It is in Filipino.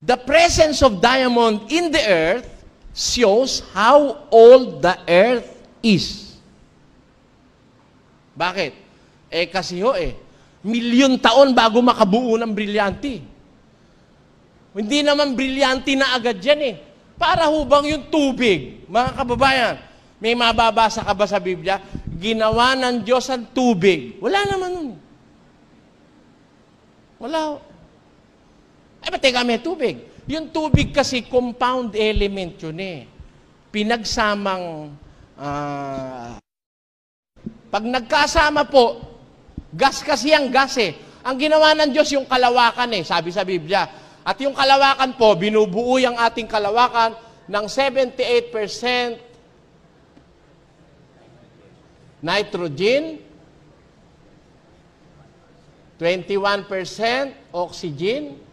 The presence of diamond in the earth shows how old the earth is. Bakit? Eh kasi ho eh, milyon taon bago makabuo ng brilyante. Hindi naman brilyante na agad yan eh. Para hubang yung tubig. Mga kababayan, may mababasa ka ba sa Biblia? Ginawa ng Diyos ang tubig. Wala naman nun. Wala. Ay, eh, ba't teka, may tubig? Yung tubig kasi compound element yun eh. Pinagsamang, uh, pag nagkasama po, gas kasi ang gas eh. Ang ginawa ng Diyos yung kalawakan eh, sabi sa Biblia. At yung kalawakan po, binubuo yung ating kalawakan ng 78% nitrogen, 21% oxygen,